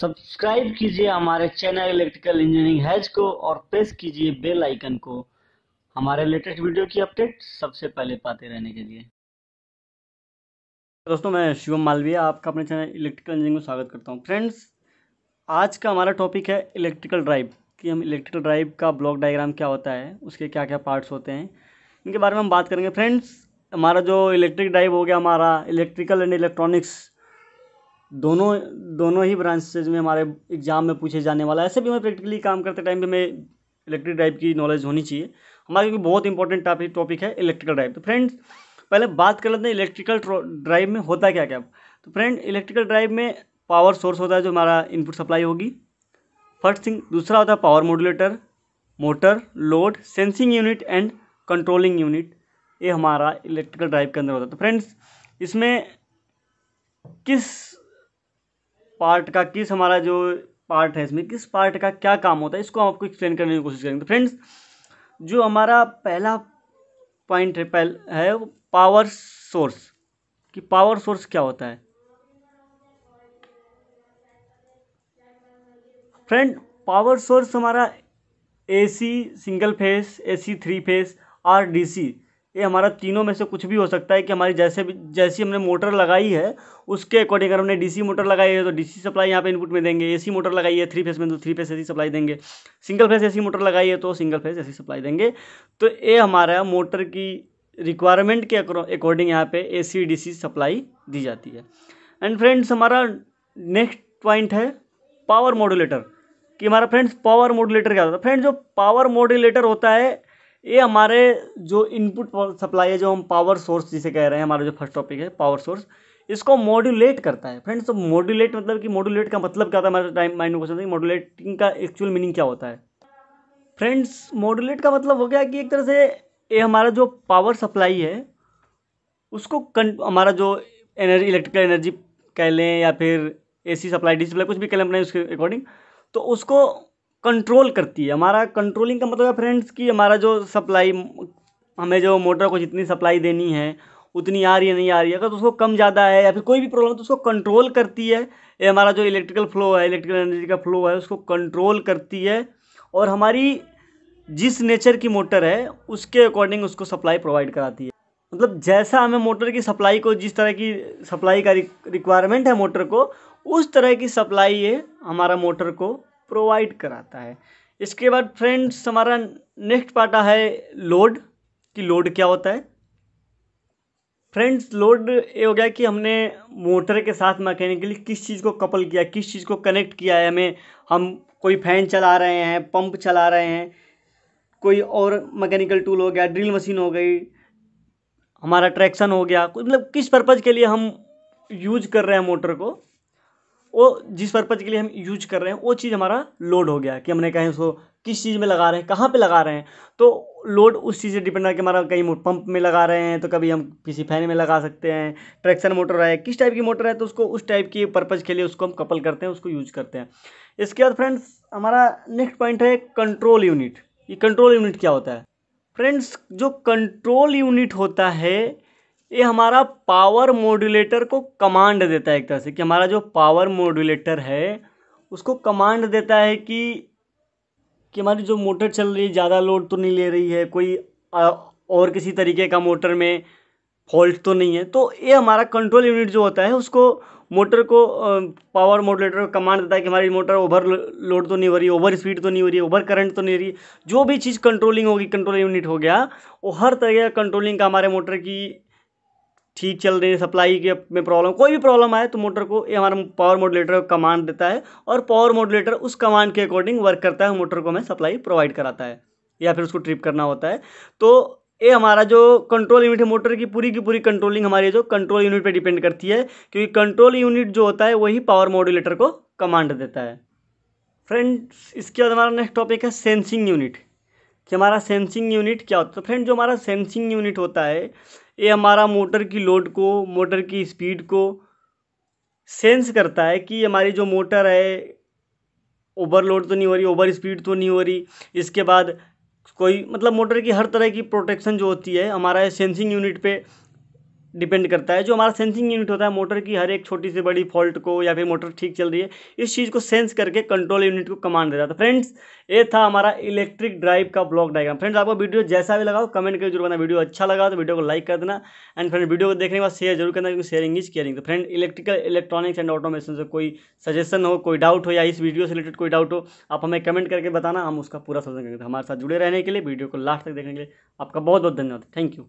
subscribe कीजिए हमारे channel electrical engineering has को और प्रेस कीजिए बेल आइकन को हमारे लेटेस्ट वीडियो की अपडेट सबसे पहले पाते रहने के लिए दोस्तों मैं शिवम मालविया आपका अपने चैनल इलेक्ट्रिकल इंजीनियरिंग में स्वागत करता हूँ फ्रेंड्स आज का हमारा टॉपिक है इलेक्ट्रिकल ड्राइव कि हम इलेक्ट्रिकल ड्राइव का ब्लॉक डाइग्राम क्या होता है उसके क्या क्या पार्ट्स होते हैं इनके बारे में हम बात करेंगे फ्रेंड्स हमारा जो इलेक्ट्रिक ड्राइव हो गया हमारा इलेक्ट्रिकल एंड इलेक्ट्रॉनिक्स दोनों दोनों ही ब्रांचेज में हमारे एग्ज़ाम में पूछे जाने वाला ऐसे भी हमें प्रैक्टिकली काम करते टाइम भी हमें इलेक्ट्रिक ड्राइव की नॉलेज होनी चाहिए हमारे क्योंकि बहुत इंपॉर्टेंट टॉपिक टॉपिक है इलेक्ट्रिकल ड्राइव तो फ्रेंड्स पहले बात कर लेते हैं इलेक्ट्रिकल ड्राइव में होता क्या क्या तो फ्रेंड इलेक्ट्रिकल ड्राइव में पावर सोर्स होता है जो हमारा इनपुट सप्लाई होगी फर्स्ट थिंग दूसरा होता है power modulator motor load sensing unit and controlling unit ये हमारा इलेक्ट्रिकल ड्राइव के अंदर होता है तो फ्रेंड्स इसमें किस पार्ट का किस हमारा जो पार्ट है इसमें किस पार्ट का क्या काम होता है इसको हम आपको एक्सप्लेन करने की कोशिश करेंगे तो फ्रेंड्स जो हमारा पहला पॉइंट है पहल है वो पावर सोर्स कि पावर सोर्स क्या होता है फ्रेंड पावर सोर्स हमारा AC single phase AC three phase और डीसी ये हमारा तीनों में से कुछ भी हो सकता है कि हमारी जैसे भी जैसी हमने मोटर लगाई है उसके अकॉर्डिंग अगर हमने डीसी मोटर लगाई है तो डीसी सप्लाई यहाँ पे इनपुट में देंगे एसी मोटर लगाई है थ्री फेस में तो थ्री फेस एसी सप्लाई देंगे सिंगल फेस एसी मोटर लगाई है तो सिंगल फेस एसी सप्लाई देंगे तो ये हमारा मोटर की रिक्वायरमेंट के अकॉर्डिंग यहाँ पर ए सी डी सी सप्लाई दी जाती है एंड फ्रेंड्स हमारा नेक्स्ट पॉइंट है पावर मॉडुलेटर कि हमारा फ्रेंड्स पावर मॉडुलेटर क्या होता है फ्रेंड्स जो पावर मॉडुलेटर होता है ये हमारे जो इनपुट सप्लाई है जो हम पावर सोर्स जिसे कह रहे हैं हमारा जो फर्स्ट टॉपिक है पावर सोर्स इसको मॉड्यूलेट करता है फ्रेंड्स तो मॉड्यूलेट मतलब कि मॉड्यूलेट का मतलब क्या था हमारे टाइम माइंड में क्वेश्चन था मॉड्यूलेटिंग का एक्चुअल मीनिंग क्या होता है फ्रेंड्स मॉड्यूलेट का मतलब हो गया कि एक तरह से ये हमारा जो पावर सप्लाई है उसको हमारा जो एनर्जी इलेक्ट्रिकल एनर्जी कह लें या फिर सी सप्लाई डी सप्लाई कुछ भी कह लें अपने उसके अकॉर्डिंग तो उसको कंट्रोल करती है हमारा कंट्रोलिंग का मतलब है फ्रेंड्स कि हमारा जो सप्लाई हमें जो मोटर को जितनी सप्लाई देनी है उतनी आ रही है नहीं आ रही है अगर तो उसको कम ज़्यादा है या फिर कोई भी प्रॉब्लम तो उसको कंट्रोल करती है ये हमारा जो इलेक्ट्रिकल फ्लो है इलेक्ट्रिकल एनर्जी का फ्लो है उसको कंट्रोल करती है और हमारी जिस नेचर की मोटर है उसके अकॉर्डिंग उसको सप्लाई प्रोवाइड कराती है मतलब जैसा हमें मोटर की सप्लाई को जिस तरह की सप्लाई का रिक्वायरमेंट है मोटर को उस तरह की सप्लाई ये हमारा मोटर को प्रोवाइड कराता है इसके बाद फ्रेंड्स हमारा नेक्स्ट पार्ट है लोड कि लोड क्या होता है फ्रेंड्स लोड ये हो गया कि हमने मोटर के साथ मैकेनिकली किस चीज़ को कपल किया किस चीज़ को कनेक्ट किया है हमें हम कोई फैन चला रहे हैं पंप चला रहे हैं कोई और मैकेनिकल टूल हो गया ड्रिल मशीन हो गई हमारा ट्रैक्शन हो गया मतलब किस पर्पज़ के लिए हम यूज कर रहे हैं मोटर को वो जिस पर्पज़ के लिए हम यूज कर रहे हैं वो चीज़ हमारा लोड हो गया कि हमने कहीं उसको किस चीज़ में लगा रहे हैं कहाँ पे लगा रहे हैं तो लोड उस चीज़ से डिपेंड है कि हमारा कहीं पंप में लगा रहे हैं तो कभी हम किसी फैन में लगा सकते हैं ट्रैक्शन मोटर है किस टाइप की मोटर है तो उसको उस टाइप की पर्पज़ के लिए उसको हम कपल करते हैं उसको यूज करते हैं इसके बाद फ्रेंड्स हमारा नेक्स्ट पॉइंट है कंट्रोल यूनिट ये कंट्रोल यूनिट क्या होता है फ्रेंड्स जो कंट्रोल यूनिट होता है ये हमारा पावर मॉड्यूलेटर को कमांड देता है एक तरह से कि हमारा जो पावर मॉड्यूलेटर है उसको कमांड देता है कि कि हमारी जो मोटर चल रही है ज़्यादा लोड तो नहीं ले रही है कोई और किसी तरीके का मोटर में फॉल्ट तो नहीं है तो ये हमारा कंट्रोल यूनिट जो होता है उसको मोटर को पावर मॉड्यूलेटर को कमांड देता है कि हमारी मोटर ओवर लोड तो नहीं हो रही ओवर स्पीड तो नहीं हो रही ओवर करंट तो नहीं हो रही जो भी चीज़ कंट्रोलिंग होगी कंट्रोल यूनिट हो गया वो हर तरह का कंट्रोलिंग का हमारे मोटर की ठीक चल रही है सप्लाई के में प्रॉब्लम कोई भी प्रॉब्लम आए तो मोटर को ये हमारा पावर को कमांड देता है और पावर मॉड्यूलेटर उस कमांड के अकॉर्डिंग वर्क करता है मोटर को हमें सप्लाई प्रोवाइड कराता है या फिर उसको ट्रिप करना होता है तो ये हमारा जो कंट्रोल यूनिट है मोटर की पूरी की पूरी कंट्रोलिंग हमारी जो कंट्रोल यूनिट पर डिपेंड करती है क्योंकि कंट्रोल यूनिट जो होता है वही पावर मॉड्यूलेटर को कमांड देता है फ्रेंड्स इसके बाद हमारा नेक्स्ट टॉपिक है सेंसिंग यूनिट कि हमारा सेंसिंग यूनिट क्या होता है तो फ्रेंड जो हमारा सेंसिंग यूनिट होता है ये हमारा मोटर की लोड को मोटर की स्पीड को सेंस करता है कि हमारी जो मोटर है ओवरलोड तो नहीं हो रही ओवर स्पीड तो नहीं हो रही इसके बाद कोई मतलब मोटर की हर तरह की प्रोटेक्शन जो होती है हमारा सेंसिंग यूनिट पे डिपेंड करता है जो हमारा सेंसिंग यूनिट होता है मोटर की हर एक छोटी से बड़ी फॉल्ट को या फिर मोटर ठीक चल रही है इस चीज़ को सेंस करके कंट्रोल यूनिट को कमांड देता है तो फ्रेंड्स ये था हमारा इलेक्ट्रिक ड्राइव का ब्लॉक डायग्राम फ्रेंड्स आपको वीडियो जैसा भी लगाओ कमेंट करके जरूर करना वीडियो अच्छा लगा तो वीडियो को लाइक कर देना एंड फ्रेंड वीडियो को देखने के बाद शेयर जरूर करना क्योंकि शेयरिंग इज केयरिंग तो friend electrical electronics and automation से कोई सजेशन हो कोई डाउट हो या इस वीडियो से रिलेटेड कोई डाउट हो आप हमें कमेंट करके बताना हम उसका पूरा सजेशन करेंगे तो हमारे साथ जुड़े रहने के लिए वीडियो को लास्ट तक देखने के लिए आपका बहुत बहुत धन्यवाद थैंक यू